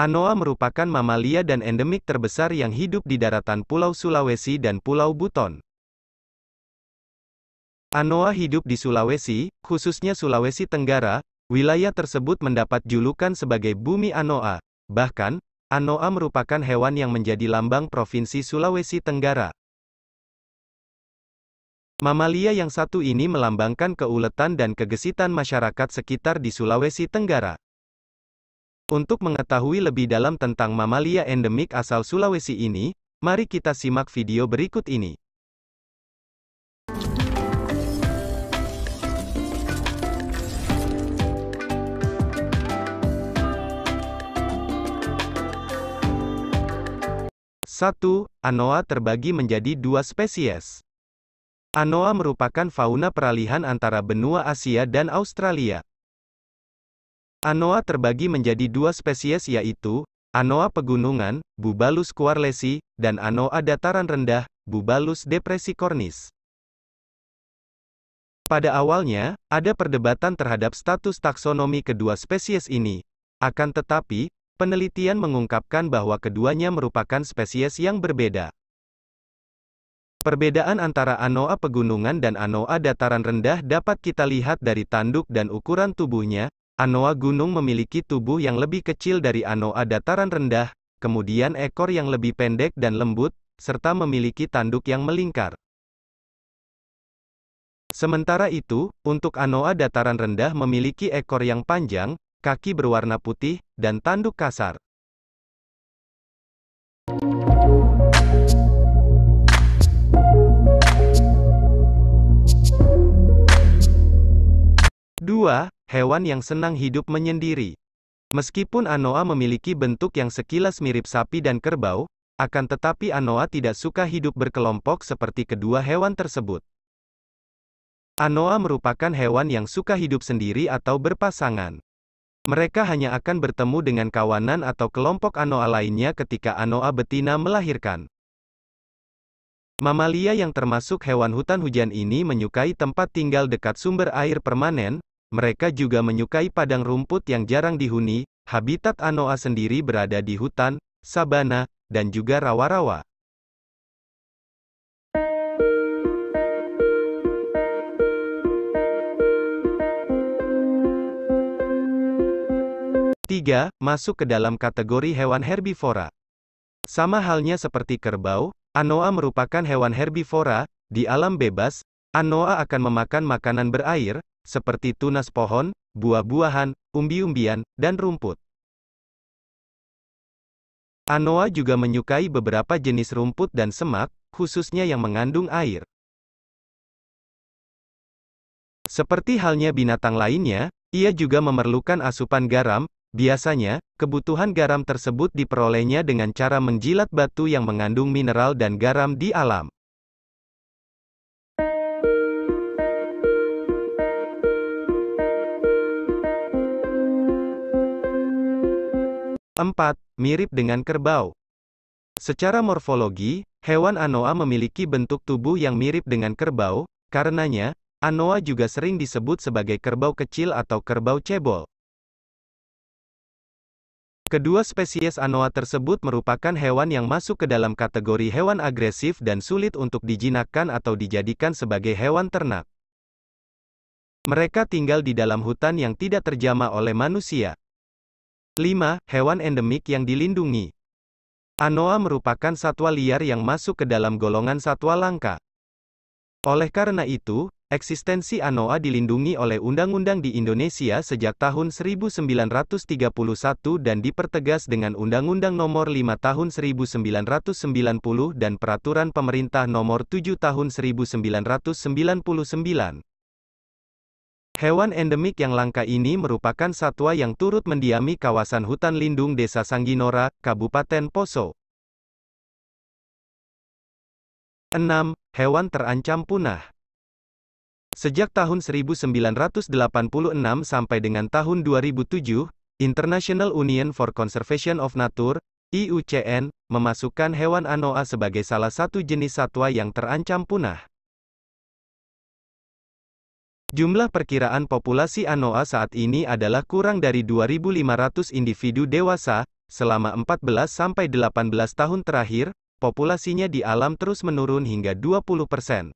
Anoa merupakan mamalia dan endemik terbesar yang hidup di daratan Pulau Sulawesi dan Pulau Buton. Anoa hidup di Sulawesi, khususnya Sulawesi Tenggara, wilayah tersebut mendapat julukan sebagai Bumi Anoa. Bahkan, Anoa merupakan hewan yang menjadi lambang Provinsi Sulawesi Tenggara. Mamalia yang satu ini melambangkan keuletan dan kegesitan masyarakat sekitar di Sulawesi Tenggara. Untuk mengetahui lebih dalam tentang mamalia endemik asal Sulawesi ini, mari kita simak video berikut ini. Satu, Anoa terbagi menjadi dua spesies. Anoa merupakan fauna peralihan antara benua Asia dan Australia. Anoa terbagi menjadi dua spesies yaitu, Anoa pegunungan, Bubalus squarlesi, dan Anoa dataran rendah, Bubalus depressicornis. Pada awalnya, ada perdebatan terhadap status taksonomi kedua spesies ini. Akan tetapi, penelitian mengungkapkan bahwa keduanya merupakan spesies yang berbeda. Perbedaan antara Anoa pegunungan dan Anoa dataran rendah dapat kita lihat dari tanduk dan ukuran tubuhnya, Anoa gunung memiliki tubuh yang lebih kecil dari anoa dataran rendah, kemudian ekor yang lebih pendek dan lembut, serta memiliki tanduk yang melingkar. Sementara itu, untuk anoa dataran rendah memiliki ekor yang panjang, kaki berwarna putih, dan tanduk kasar. hewan yang senang hidup menyendiri. Meskipun Anoa memiliki bentuk yang sekilas mirip sapi dan kerbau, akan tetapi Anoa tidak suka hidup berkelompok seperti kedua hewan tersebut. Anoa merupakan hewan yang suka hidup sendiri atau berpasangan. Mereka hanya akan bertemu dengan kawanan atau kelompok Anoa lainnya ketika Anoa betina melahirkan. Mamalia yang termasuk hewan hutan hujan ini menyukai tempat tinggal dekat sumber air permanen, mereka juga menyukai padang rumput yang jarang dihuni, habitat Anoa sendiri berada di hutan, sabana, dan juga rawa-rawa. Tiga, masuk ke dalam kategori hewan herbivora. Sama halnya seperti kerbau, Anoa merupakan hewan herbivora, di alam bebas, Anoa akan memakan makanan berair, seperti tunas pohon, buah-buahan, umbi-umbian, dan rumput. Anoa juga menyukai beberapa jenis rumput dan semak, khususnya yang mengandung air. Seperti halnya binatang lainnya, ia juga memerlukan asupan garam, biasanya, kebutuhan garam tersebut diperolehnya dengan cara menjilat batu yang mengandung mineral dan garam di alam. 4. Mirip dengan kerbau. Secara morfologi, hewan anoa memiliki bentuk tubuh yang mirip dengan kerbau, karenanya, anoa juga sering disebut sebagai kerbau kecil atau kerbau cebol. Kedua spesies anoa tersebut merupakan hewan yang masuk ke dalam kategori hewan agresif dan sulit untuk dijinakkan atau dijadikan sebagai hewan ternak. Mereka tinggal di dalam hutan yang tidak terjamah oleh manusia. 5. Hewan endemik yang dilindungi. Anoa merupakan satwa liar yang masuk ke dalam golongan satwa langka. Oleh karena itu, eksistensi anoa dilindungi oleh undang-undang di Indonesia sejak tahun 1931 dan dipertegas dengan Undang-Undang Nomor 5 Tahun 1990 dan Peraturan Pemerintah Nomor 7 Tahun 1999. Hewan endemik yang langka ini merupakan satwa yang turut mendiami kawasan hutan lindung Desa Sangginora, Kabupaten Poso. 6. Hewan terancam punah. Sejak tahun 1986 sampai dengan tahun 2007, International Union for Conservation of Nature, IUCN, memasukkan hewan anoa sebagai salah satu jenis satwa yang terancam punah. Jumlah perkiraan populasi Anoa saat ini adalah kurang dari 2.500 individu dewasa, selama 14-18 sampai tahun terakhir, populasinya di alam terus menurun hingga 20%.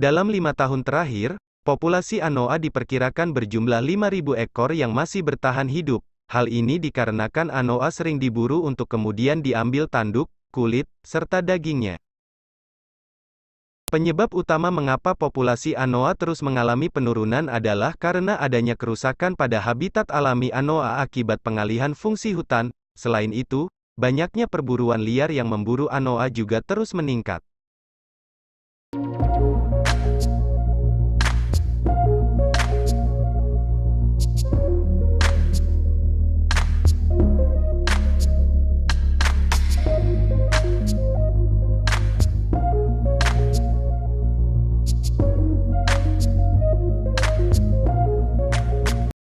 Dalam lima tahun terakhir, populasi Anoa diperkirakan berjumlah 5.000 ekor yang masih bertahan hidup. Hal ini dikarenakan Anoa sering diburu untuk kemudian diambil tanduk, kulit, serta dagingnya. Penyebab utama mengapa populasi anoa terus mengalami penurunan adalah karena adanya kerusakan pada habitat alami anoa akibat pengalihan fungsi hutan. Selain itu, banyaknya perburuan liar yang memburu anoa juga terus meningkat.